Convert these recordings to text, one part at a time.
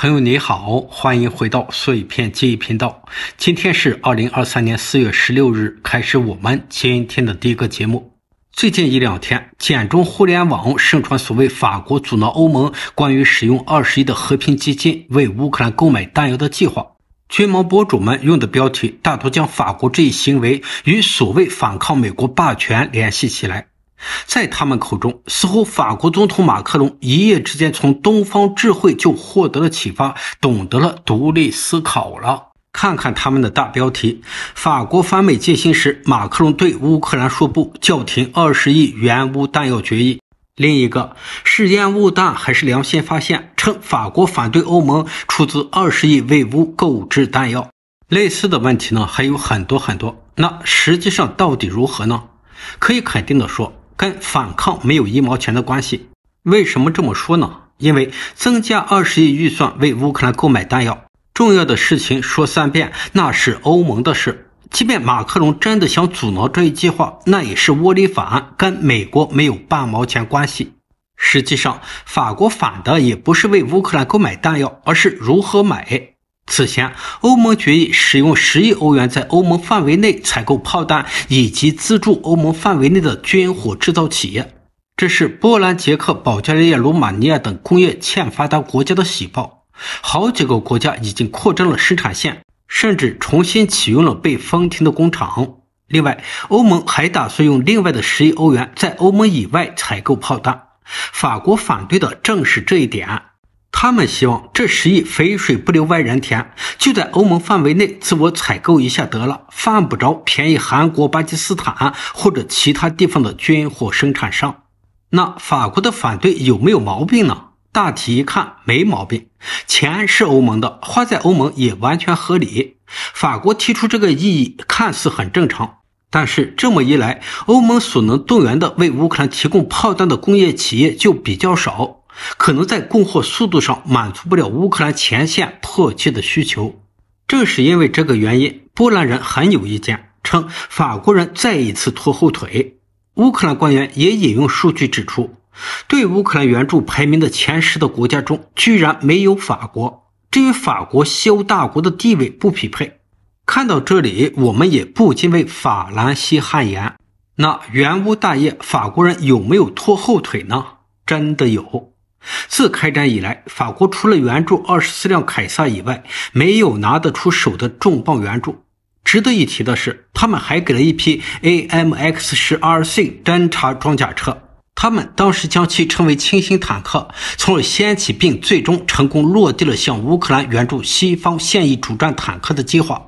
朋友你好，欢迎回到碎片记忆频道。今天是二零二三年四月十六日，开始我们今天的第一个节目。最近一两天，简中互联网盛传所谓法国阻挠欧盟关于使用二十亿的和平基金为乌克兰购买弹药的计划。军盟博主们用的标题大多将法国这一行为与所谓反抗美国霸权联系起来。在他们口中，似乎法国总统马克龙一夜之间从东方智慧就获得了启发，懂得了独立思考了。看看他们的大标题：法国反美进行时，马克龙对乌克兰说不，叫停二十亿原乌弹药决议。另一个是烟雾弹还是良心发现？称法国反对欧盟出资二十亿为乌购置弹药。类似的问题呢还有很多很多。那实际上到底如何呢？可以肯定的说。跟反抗没有一毛钱的关系。为什么这么说呢？因为增加二十亿预算为乌克兰购买弹药，重要的事情说三遍，那是欧盟的事。即便马克龙真的想阻挠这一计划，那也是窝里反，跟美国没有半毛钱关系。实际上，法国反的也不是为乌克兰购买弹药，而是如何买。此前，欧盟决议使用十亿欧元在欧盟范围内采购炮弹以及资助欧盟范围内的军火制造企业，这是波兰、捷克、保加利亚、罗马尼亚等工业欠发达国家的喜报。好几个国家已经扩张了生产线，甚至重新启用了被封停的工厂。另外，欧盟还打算用另外的十亿欧元在欧盟以外采购炮弹，法国反对的正是这一点。他们希望这十亿肥水不流外人田，就在欧盟范围内自我采购一下得了，犯不着便宜韩国、巴基斯坦或者其他地方的军火生产商。那法国的反对有没有毛病呢？大体一看没毛病，钱是欧盟的，花在欧盟也完全合理。法国提出这个异议看似很正常，但是这么一来，欧盟所能动员的为乌克兰提供炮弹的工业企业就比较少。可能在供货速度上满足不了乌克兰前线迫切的需求。正是因为这个原因，波兰人很有意见，称法国人再一次拖后腿。乌克兰官员也引用数据指出，对乌克兰援助排名的前十的国家中，居然没有法国，这与法国西欧大国的地位不匹配。看到这里，我们也不禁为法兰西汗颜。那原乌大业，法国人有没有拖后腿呢？真的有。自开展以来，法国除了援助二十四辆凯撒以外，没有拿得出手的重磅援助。值得一提的是，他们还给了一批 AMX-12C 侦察装甲车，他们当时将其称为“轻型坦克”，从而掀起并最终成功落地了向乌克兰援助西方现役主战坦克的计划。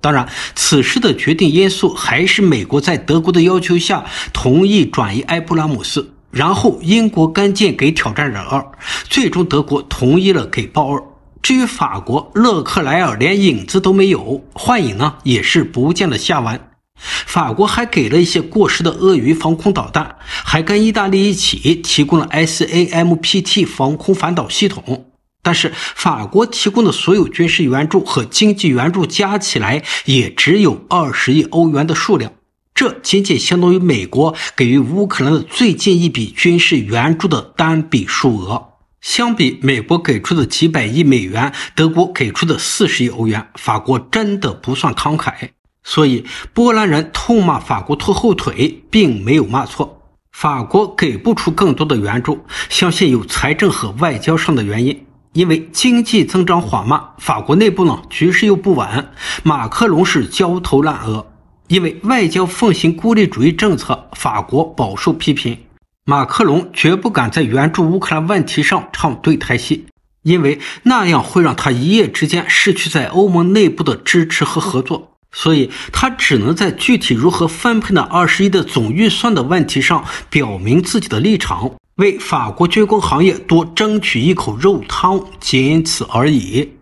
当然，此事的决定因素还是美国在德国的要求下同意转移埃布拉姆斯。然后英国甘愿给挑战者二，最终德国同意了给豹二。至于法国，勒克莱尔连影子都没有，幻影呢也是不见了下文。法国还给了一些过时的鳄鱼防空导弹，还跟意大利一起提供了 S A M P T 防空反导系统。但是法国提供的所有军事援助和经济援助加起来，也只有二十亿欧元的数量。这仅仅相当于美国给予乌克兰的最近一笔军事援助的单笔数额。相比美国给出的几百亿美元，德国给出的四十亿欧元，法国真的不算慷慨。所以波兰人痛骂法国拖后腿，并没有骂错。法国给不出更多的援助，相信有财政和外交上的原因。因为经济增长缓慢，法国内部呢局势又不稳，马克龙是焦头烂额。因为外交奉行孤立主义政策，法国饱受批评。马克龙绝不敢在援助乌克兰问题上唱对台戏，因为那样会让他一夜之间失去在欧盟内部的支持和合作。所以，他只能在具体如何分配那2十亿的总预算的问题上表明自己的立场，为法国军工行业多争取一口肉汤，仅此而已。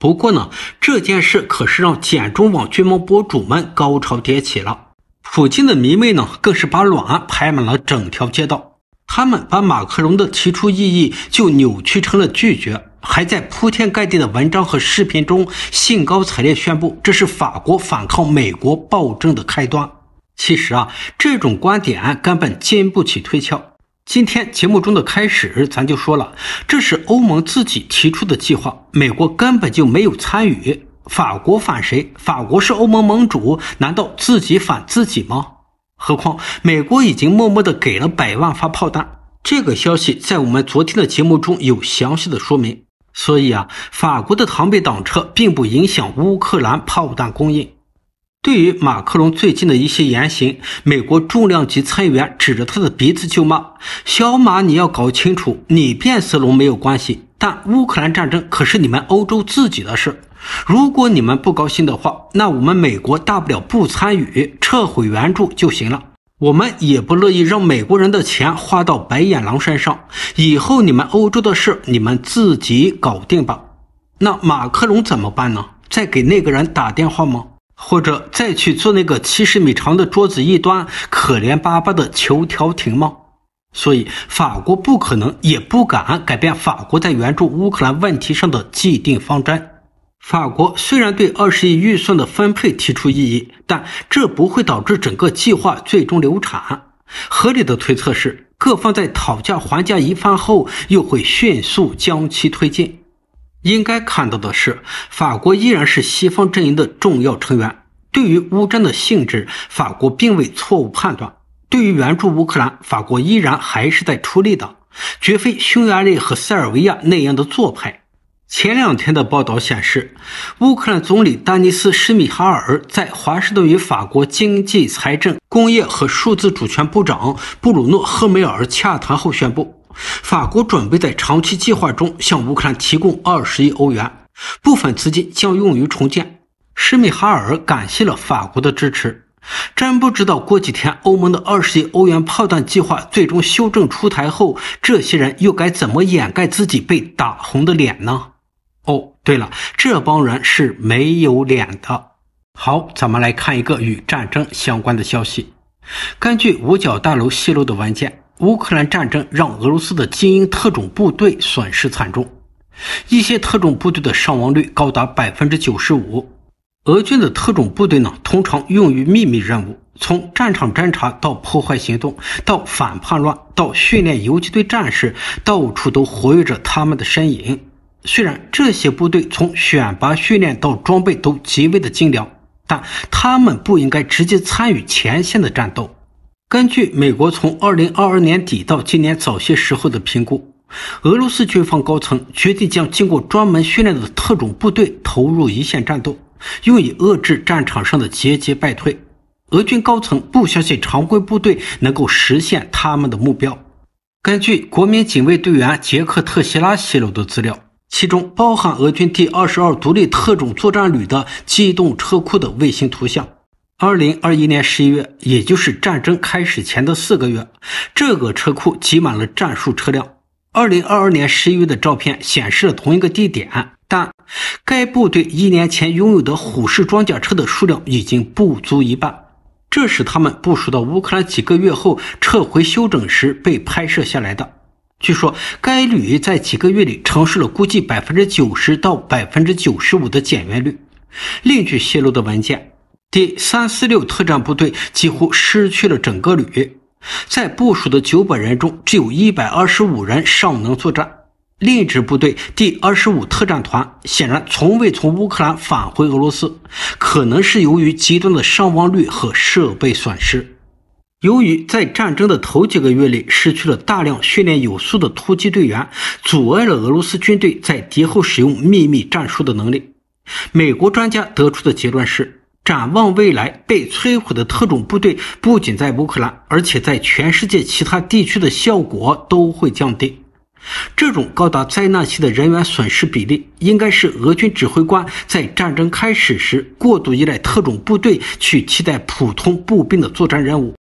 不过呢，这件事可是让简中网军盟博主们高潮迭起了。普京的迷妹呢，更是把卵拍满了整条街道。他们把马克龙的提出异议就扭曲成了拒绝，还在铺天盖地的文章和视频中兴高采烈宣布，这是法国反抗美国暴政的开端。其实啊，这种观点根本经不起推敲。今天节目中的开始，咱就说了，这是欧盟自己提出的计划，美国根本就没有参与。法国反谁？法国是欧盟盟主，难道自己反自己吗？何况美国已经默默的给了百万发炮弹，这个消息在我们昨天的节目中有详细的说明。所以啊，法国的糖贝挡车，并不影响乌克兰炮弹供应。对于马克龙最近的一些言行，美国重量级参议员指着他的鼻子就骂：“小马，你要搞清楚，你变色龙没有关系，但乌克兰战争可是你们欧洲自己的事。如果你们不高兴的话，那我们美国大不了不参与，撤回援助就行了。我们也不乐意让美国人的钱花到白眼狼身上。以后你们欧洲的事，你们自己搞定吧。那马克龙怎么办呢？再给那个人打电话吗？”或者再去做那个七十米长的桌子一端可怜巴巴的球条亭吗？所以法国不可能，也不敢改变法国在援助乌克兰问题上的既定方针。法国虽然对二十亿预算的分配提出异议，但这不会导致整个计划最终流产。合理的推测是，各方在讨价还价一番后，又会迅速将其推进。应该看到的是，法国依然是西方阵营的重要成员。对于乌战的性质，法国并未错误判断。对于援助乌克兰，法国依然还是在出力的，绝非匈牙利和塞尔维亚那样的做派。前两天的报道显示，乌克兰总理丹尼斯·施米哈尔在华盛顿与法国经济、财政、工业和数字主权部长布鲁诺·赫梅尔洽谈后宣布。法国准备在长期计划中向乌克兰提供二十亿欧元，部分资金将用于重建。施密哈尔感谢了法国的支持。真不知道过几天欧盟的二十亿欧元炮弹计划最终修正出台后，这些人又该怎么掩盖自己被打红的脸呢？哦，对了，这帮人是没有脸的。好，咱们来看一个与战争相关的消息。根据五角大楼泄露的文件。乌克兰战争让俄罗斯的精英特种部队损失惨重，一些特种部队的伤亡率高达百分之九十五。俄军的特种部队呢，通常用于秘密任务，从战场侦察到破坏行动，到反叛乱，到训练游击队战士，到处都活跃着他们的身影。虽然这些部队从选拔、训练到装备都极为的精良，但他们不应该直接参与前线的战斗。根据美国从二零二二年底到今年早些时候的评估，俄罗斯军方高层决定将经过专门训练的特种部队投入一线战斗，用以遏制战场上的节节败退。俄军高层不相信常规部队能够实现他们的目标。根据国民警卫队员杰克特希拉泄露的资料，其中包含俄军第二十二独立特种作战旅的机动车库的卫星图像。二零二一年十一月，也就是战争开始前的四个月，这个车库挤满了战术车辆。二零二二年十一月的照片显示了同一个地点，但该部队一年前拥有的虎式装甲车的数量已经不足一半。这是他们部署到乌克兰几个月后撤回休整时被拍摄下来的。据说该旅在几个月里尝试了估计百分之九十到百分之九十五的减员率。另据泄露的文件。第三四六特战部队几乎失去了整个旅，在部署的九百人中，只有一百二十五人尚能作战。另一支部队第二十五特战团显然从未从乌克兰返回俄罗斯，可能是由于极端的伤亡率和设备损失。由于在战争的头几个月里失去了大量训练有素的突击队员，阻碍了俄罗斯军队在敌后使用秘密战术的能力。美国专家得出的结论是。展望未来，被摧毁的特种部队不仅在乌克兰，而且在全世界其他地区的效果都会降低。这种高达灾难性的人员损失比例，应该是俄军指挥官在战争开始时过度依赖特种部队，去替代普通步兵的作战任务。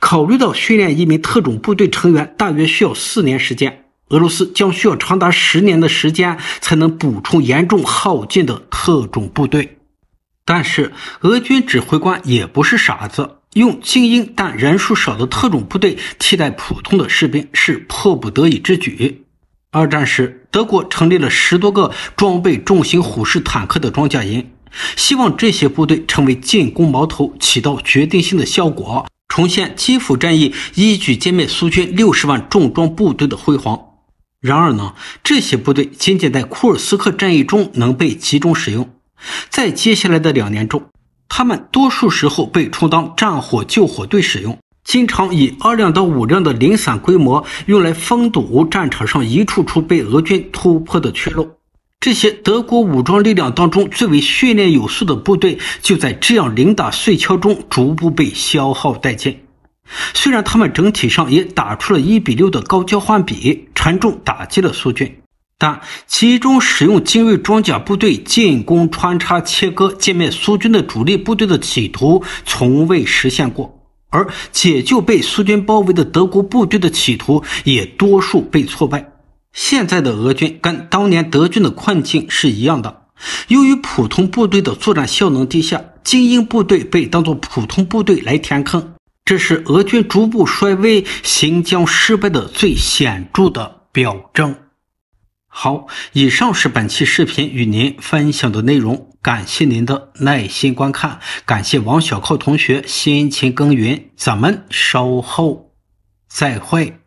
考虑到训练一名特种部队成员大约需要四年时间，俄罗斯将需要长达十年的时间才能补充严重耗尽的特种部队。但是，俄军指挥官也不是傻子，用精英但人数少的特种部队替代普通的士兵是迫不得已之举。二战时，德国成立了十多个装备重型虎式坦克的装甲营，希望这些部队成为进攻矛头，起到决定性的效果，重现基辅战役一举歼灭苏军六十万重装部队的辉煌。然而呢，这些部队仅仅在库尔斯克战役中能被集中使用。在接下来的两年中，他们多数时候被充当战火救火队使用，经常以二辆到五辆的零散规模，用来封堵战场上一处处被俄军突破的缺漏。这些德国武装力量当中最为训练有素的部队，就在这样零打碎敲中逐步被消耗殆尽。虽然他们整体上也打出了一比六的高交换比，沉重打击了苏军。但其中使用精锐装甲部队进攻、穿插、切割、歼灭苏军的主力部队的企图从未实现过，而解救被苏军包围的德国部队的企图也多数被挫败。现在的俄军跟当年德军的困境是一样的，由于普通部队的作战效能低下，精英部队被当作普通部队来填坑，这是俄军逐步衰微、行将失败的最显著的表征。好，以上是本期视频与您分享的内容，感谢您的耐心观看，感谢王小扣同学辛勤耕耘，咱们稍后再会。